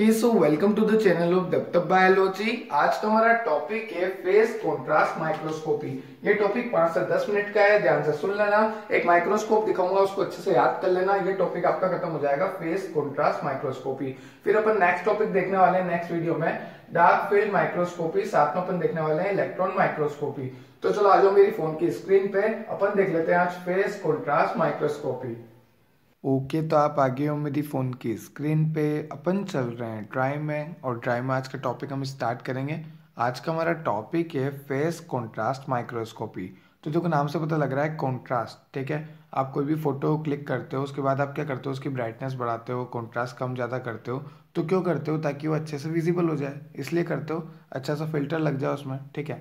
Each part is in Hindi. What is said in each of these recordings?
Okay so welcome to the channel of डेप्टअप बायोलॉजी आज का हमारा टॉपिक है फेस कॉन्ट्रास्ट माइक्रोस्कोपी ये टॉपिक पांच से दस मिनट का है ध्यान से सुन लेना एक माइक्रोस्कोप दिखाऊंगा उसको अच्छे से याद कर लेना ये टॉपिक आपका खत्म हो जाएगा फेस कॉन्ट्रास्ट माइक्रोस्कोपी फिर अपन नेक्स्ट टॉपिक देखने वाले हैं नेक्स्ट वीडियो में डार्क फील्ड माइक्रोस्कोपी साथ में अपन देखने वाले हैं इलेक्ट्रॉन माइक्रोस्कोपी तो चलो आ जाओ मेरी फोन की स्क्रीन पे अपन देख लेते हैं आज फेस कॉन्ट्रास्ट माइक्रोस्कोपी ओके तो आप आगे हो मेरी फ़ोन की स्क्रीन पे अपन चल रहे हैं ड्राई में और ड्राई में आज का टॉपिक हम स्टार्ट करेंगे आज का हमारा टॉपिक है फेस कॉन्ट्रास्ट माइक्रोस्कोपी तो देखो नाम से पता लग रहा है कॉन्ट्रास्ट ठीक है आप कोई भी फ़ोटो क्लिक करते हो उसके बाद आप क्या करते हो उसकी ब्राइटनेस बढ़ाते हो कॉन्ट्रास्ट कम ज़्यादा करते हो तो क्यों करते हो ताकि वो अच्छे से विजिबल हो जाए इसलिए करते हो अच्छा सा फिल्टर लग जाए उसमें ठीक है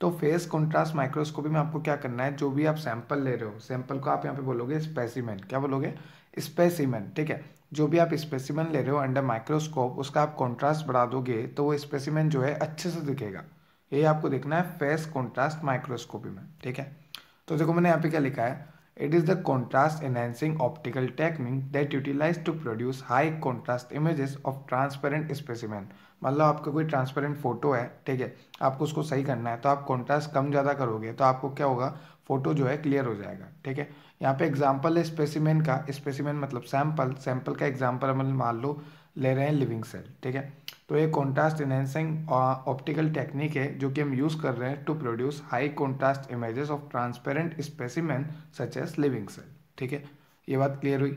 तो फेस कॉन्ट्रास्ट माइक्रोस्कोपी में आपको क्या करना है जो भी आप सैंपल ले रहे हो सैंपल को आप यहाँ पे बोलोगे स्पेसिमेन क्या बोलोगे स्पेसिमेन ठीक है जो भी आप स्पेसिमेन ले रहे हो अंडर माइक्रोस्कोप उसका आप कॉन्ट्रास्ट बढ़ा दोगे तो वो स्पेसिमेन जो है अच्छे से दिखेगा यही आपको देखना है फेस कॉन्ट्रास्ट माइक्रोस्कोपी में ठीक है तो देखो मैंने यहाँ पे क्या लिखा है It is the contrast enhancing optical technique that utilized to produce high contrast images of transparent specimen. मतलब आपका कोई ट्रांसपेरेंट फोटो है ठीक है आपको उसको सही करना है तो आप कॉन्ट्रास्ट कम ज़्यादा करोगे तो आपको क्या होगा फोटो जो है क्लियर हो जाएगा ठीक है यहाँ पे एग्जांपल है स्पेसिमेन का स्पेसिमेन मतलब सैंपल सैंपल का एग्जांपल हम मान लो ले रहे हैं लिविंग सेल ठीक है तो ये कॉन्ट्रास्ट इनहेंसिंग ऑप्टिकल टेक्निक है जो कि हम यूज़ कर रहे हैं to produce high contrast images of transparent specimen such as living cell ठीक है ये बात क्लियर हुई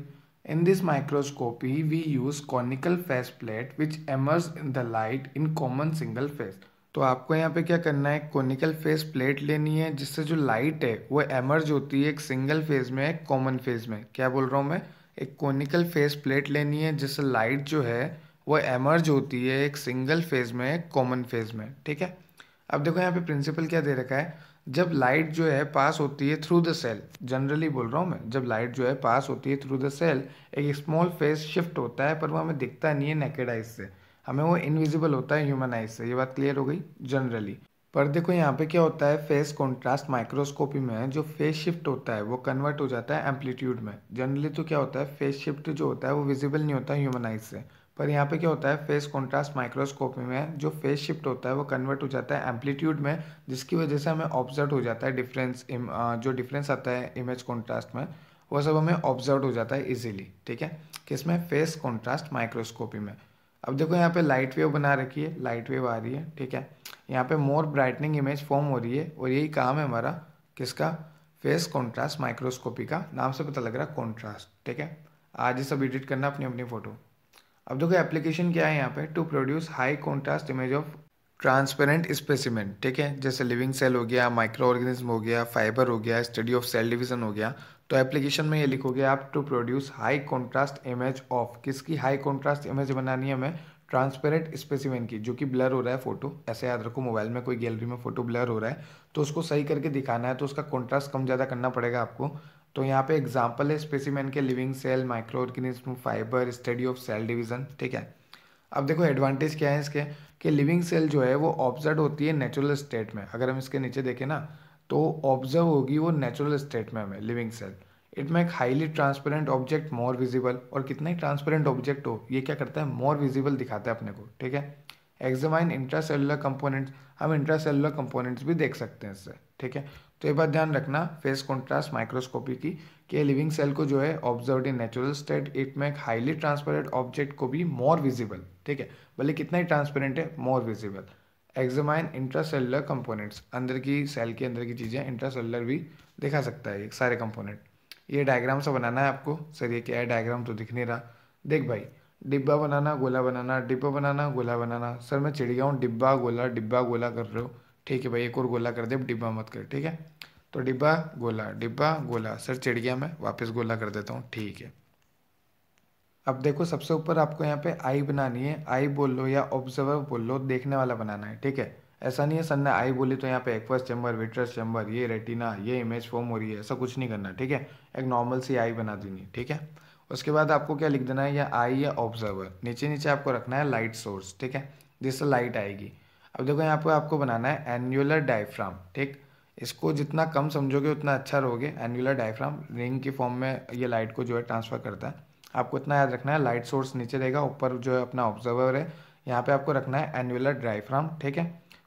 in this microscopy we use conical phase plate which immerse in the light in common single phase तो आपको यहाँ पे क्या करना है कॉनिकल फेस प्लेट लेनी है जिससे जो लाइट है वो एमर्ज होती है एक सिंगल फेज में एक कॉमन फेज में क्या बोल रहा हूँ मैं एक कॉनिकल फेस प्लेट लेनी है जिससे लाइट जो है वो एमर्ज होती है एक सिंगल फेज में एक कॉमन फेज में ठीक है अब देखो यहाँ पे प्रिंसिपल क्या दे रखा है जब लाइट जो है पास होती है थ्रू द सेल जनरली बोल रहा हूँ मैं जब लाइट जो है पास होती है थ्रू द सेल एक स्मॉल फेज शिफ्ट होता है पर वो हमें दिखता नहीं है नेकेड आइज से हमें वो इनविजिबल होता है ह्यूमन आइज से ये बात क्लियर हो गई जनरली पर देखो यहाँ पे क्या होता है फेस कॉन्ट्रास्ट माइक्रोस्कोपी में जो फेस शिफ्ट होता है वो कन्वर्ट हो जाता है एम्पलीट्यूड में जनरली तो क्या होता है फेस शिफ्ट जो होता है वो विजिबल नहीं होता ह्यूमन आइज से पर यहाँ पे क्या होता है फेस कॉन्ट्रास्ट माइक्रोस्कोपी में जो फेस शिफ्ट होता है वो कन्वर्ट हो जाता है एम्पलीट्यूड में जिसकी वजह से हमें ऑब्जर्व हो जाता है डिफरेंस जो डिफरेंस आता है इमेज कॉन्ट्रास्ट में वह सब हमें ऑब्जर्व हो जाता है इजीली ठीक है इसमें फेस कॉन्ट्रास्ट माइक्रोस्कोपी में अब देखो यहाँ पे लाइट वेव बना रखी है लाइट वेव आ रही है ठीक है यहाँ पे मोर ब्राइटनिंग इमेज फॉर्म हो रही है और यही काम है हमारा किसका फेस कॉन्ट्रास्ट माइक्रोस्कोपी का नाम से पता लग रहा है कॉन्ट्रास्ट ठीक है आज ही सब एडिट करना अपनी अपनी फ़ोटो अब देखो एप्लीकेशन क्या है यहाँ पे to produce high contrast image of transparent specimen ठीक है जैसे लिविंग सेल हो गया माइक्रो ऑर्गेनिज्म हो गया फाइबर हो गया स्टडी ऑफ सेल डिवीजन हो गया तो एप्लीकेशन में ये लिखोगे आप to produce high contrast image of किसकी हाई कॉन्ट्रास्ट इमेज बनानी है हमें ट्रांसपेरेंट स्पेसिमेन की जो कि ब्लर हो रहा है फोटो ऐसे याद रखो मोबाइल में कोई गैलरी में फोटो ब्लर हो रहा है तो उसको सही करके दिखाना है तो उसका कॉन्ट्रास्ट कम ज़्यादा करना पड़ेगा आपको तो यहाँ पे एग्जाम्पल है स्पेसिमेन के living cell microorganism fibre study of cell division ठीक है अब देखो एडवांटेज क्या है इसके कि लिविंग सेल जो है वो ऑब्जर्व होती है नेचुरल स्टेट में अगर हम इसके नीचे देखें ना तो ऑब्जर्व होगी वो नेचुरल स्टेट में हमें living cell it make highly transparent object more visible और कितना ही ट्रांसपेरेंट ऑब्जेक्ट हो ये क्या करता है मोर विजिबल दिखाता है अपने को ठीक है एग्जामाइन इंट्रासेलुलर कंपोनेंट्स हम इंट्रासेलुलर कंपोनेंट्स भी देख सकते हैं इससे ठीक है तो एक बात ध्यान रखना फेस कॉन्ट्रास्ट माइक्रोस्कोपी की कि लिविंग सेल को जो है observe in natural state it make highly transparent object को भी मोर विजिबल ठीक है भले कितना ही ट्रांसपेरेंट है more visible examine intracellular components अंदर की सेल के अंदर की चीज़ें इंट्रासेलुलर भी दिखा सकता है सारे कंपोनेंट ये डायग्राम से बनाना है आपको सर ये क्या है डायग्राम तो दिख नहीं रहा देख भाई डिब्बा बनाना गोला बनाना डिब्बा बनाना गोला बनाना सर मैं चिड़िया हूँ डिब्बा गोला डिब्बा गोला कर रहे हो ठीक है भाई एक और गोला कर दे डिब्बा मत कर ठीक है तो डिब्बा गोला डिब्बा गोला सर चिड़िया मैं वापस गोला कर देता हूँ ठीक है अब देखो सबसे ऊपर आपको यहाँ पे आई बनानी है आई बोल लो या ऑब्जर्वर बोल लो देखने वाला बनाना है ठीक है ऐसा नहीं है सर ने आई बोली तो यहाँ पे एक्वस चैम्बर विट्रस चैम्बर ये रेटिना ये इमेज फॉर्म हो रही है ऐसा कुछ नहीं करना ठीक है एक नॉर्मल सी आई बना देनी ठीक है उसके बाद आपको क्या लिख देना है या आई या ऑब्जर्वर नीचे नीचे आपको रखना है लाइट सोर्स ठीक है जिससे लाइट आएगी अब देखो यहाँ पर आपको बनाना है एनुलर डायफ्राम ठीक इसको जितना कम समझोगे उतना अच्छा रहोगे एनुलर डायफ्राम रिंग के फॉर्म में ये लाइट को जो है ट्रांसफ़र करता है आपको इतना याद रखना है लाइट सोर्स नीचे रहेगा ऊपर जो है अपना ऑब्जर्वर है यहाँ पे आपको रखना है एनुलर डायफ्राम ठीक है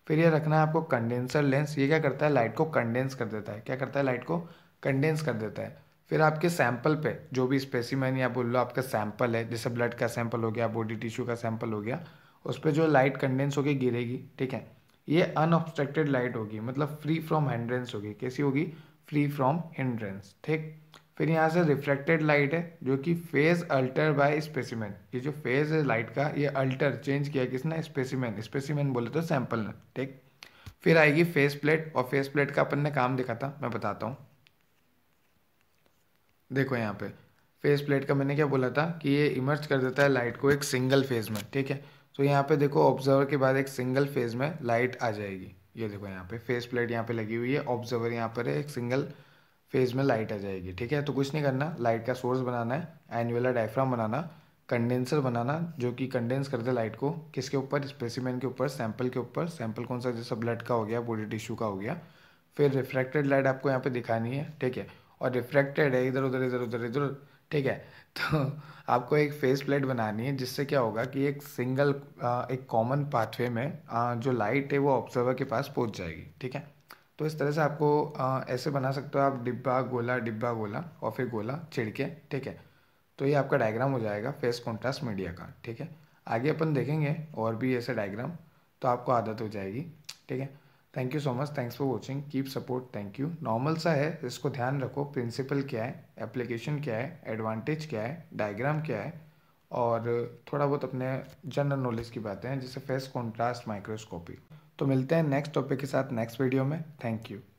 फिर ये रखना है आपको कंडेंसर लेंस ये क्या करता है लाइट को कंडेंस कर देता है क्या करता है लाइट को कंडेंस कर देता है फिर आपके सैंपल पे जो भी स्पेसिमैन या बोल लो आपका सैंपल है जैसे ब्लड का सैंपल हो गया बॉडी टिश्यू का सैंपल हो गया उस पर जो लाइट कंडेंस होगी गिरेगी ठीक है ये अनऑब्स्ट्रक्टेड लाइट होगी मतलब फ्री फ्रॉम हेंड्रेंस होगी कैसी होगी फ्री फ्रॉम हेंड्रेंस ठीक फिर यहाँ से रिफ्लेक्टेड लाइट है जो कि फेज अल्टर बाय स्पेसिमेन ये जो फेज है लाइट का ये अल्टर चेंज किया किसने स्पेसिमेन स्पेसिमेन बोले तो सैंपल ने ठीक फिर आएगी फेस प्लेट और फेस प्लेट का अपन ने काम दिखा था मैं बताता हूँ देखो यहाँ पे फेस प्लेट का मैंने क्या बोला था कि ये इमर्ज कर देता है लाइट को एक सिंगल फेज में ठीक है तो यहाँ पे देखो ऑब्जर्वर के बाद एक सिंगल फेज में लाइट आ जाएगी ये देखो यहाँ पे फेस प्लेट यहाँ पे लगी हुई है ऑब्जर्वर यहाँ पर है एक सिंगल फेज में लाइट आ जाएगी ठीक है तो कुछ नहीं करना लाइट का सोर्स बनाना है एनुअलर डायफ्राम बनाना कंडेंसर बनाना जो कि कंडेंस कर दे लाइट को किसके ऊपर स्पेसिमेंट के ऊपर सैंपल के ऊपर सैंपल कौन सा जैसा ब्लड का हो गया बॉडी टिश्यू का हो गया फिर रिफ्रैक्टेड लाइट आपको यहाँ पे दिखानी है ठीक है और रिफ्रैक्टेड है इधर उधर इधर उधर इधर ठीक है तो आपको एक फेस प्लेट बनानी है जिससे क्या होगा कि एक सिंगल एक कॉमन पाथवे में जो लाइट है वो ऑब्जर्वर के पास पहुंच जाएगी ठीक है तो इस तरह से आपको ऐसे बना सकते हो आप डिब्बा गोला डिब्बा गोला और फिर गोला छिड़के ठीक है तो ये आपका डायग्राम हो जाएगा फेस कॉन्ट्रास्ट मीडिया का ठीक है आगे अपन देखेंगे और भी ऐसे डायग्राम तो आपको आदत हो जाएगी ठीक है thank you so much thanks for watching keep support thank you normal सा है इसको ध्यान रखो प्रिंसिपल क्या है एप्लीकेशन क्या है एडवांटेज क्या है डायग्राम क्या है और थोड़ा बहुत अपने जनरल नॉलेज की बातें हैं जैसे फेस कॉन्ट्रास्ट माइक्रोस्कोपी तो मिलते हैं नेक्स्ट टॉपिक के साथ नेक्स्ट वीडियो में थैंक यू